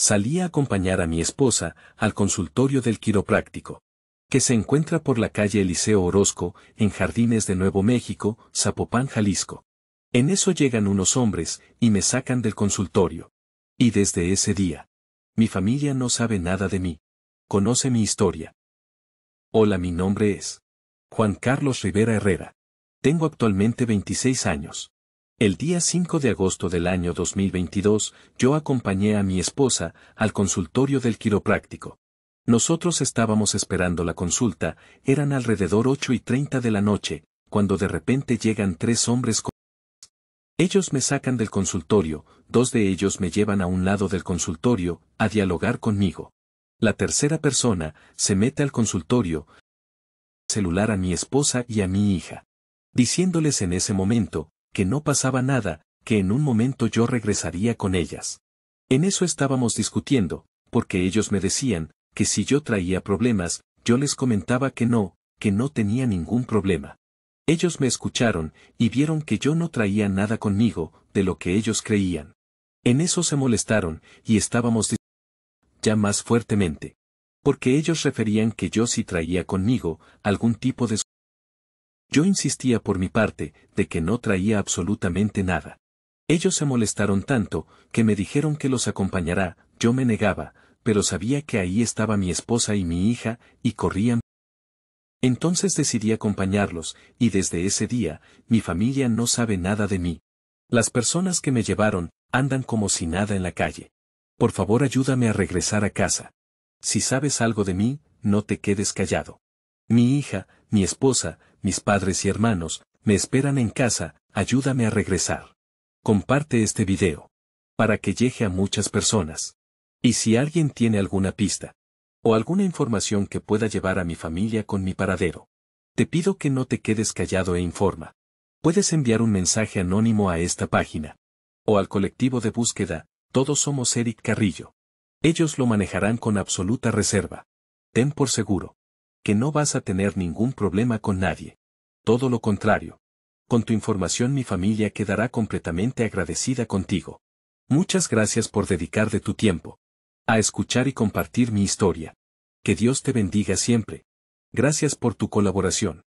salí a acompañar a mi esposa al consultorio del quiropráctico, que se encuentra por la calle Eliseo Orozco, en Jardines de Nuevo México, Zapopán, Jalisco. En eso llegan unos hombres y me sacan del consultorio. Y desde ese día, mi familia no sabe nada de mí. Conoce mi historia. Hola, mi nombre es Juan Carlos Rivera Herrera. Tengo actualmente 26 años. El día 5 de agosto del año 2022, yo acompañé a mi esposa al consultorio del quiropráctico. Nosotros estábamos esperando la consulta, eran alrededor 8 y 30 de la noche, cuando de repente llegan tres hombres con... Ellos me sacan del consultorio, dos de ellos me llevan a un lado del consultorio, a dialogar conmigo. La tercera persona se mete al consultorio, celular a mi esposa y a mi hija, diciéndoles en ese momento que no pasaba nada, que en un momento yo regresaría con ellas. En eso estábamos discutiendo, porque ellos me decían, que si yo traía problemas, yo les comentaba que no, que no tenía ningún problema. Ellos me escucharon, y vieron que yo no traía nada conmigo, de lo que ellos creían. En eso se molestaron, y estábamos ya más fuertemente. Porque ellos referían que yo sí traía conmigo, algún tipo de yo insistía por mi parte, de que no traía absolutamente nada. Ellos se molestaron tanto, que me dijeron que los acompañará, yo me negaba, pero sabía que ahí estaba mi esposa y mi hija, y corrían. Entonces decidí acompañarlos, y desde ese día, mi familia no sabe nada de mí. Las personas que me llevaron, andan como si nada en la calle. Por favor ayúdame a regresar a casa. Si sabes algo de mí, no te quedes callado. Mi hija, mi esposa, mis padres y hermanos, me esperan en casa, ayúdame a regresar. Comparte este video. Para que llegue a muchas personas. Y si alguien tiene alguna pista. O alguna información que pueda llevar a mi familia con mi paradero. Te pido que no te quedes callado e informa. Puedes enviar un mensaje anónimo a esta página. O al colectivo de búsqueda, todos somos Eric Carrillo. Ellos lo manejarán con absoluta reserva. Ten por seguro que no vas a tener ningún problema con nadie. Todo lo contrario. Con tu información mi familia quedará completamente agradecida contigo. Muchas gracias por dedicar de tu tiempo. A escuchar y compartir mi historia. Que Dios te bendiga siempre. Gracias por tu colaboración.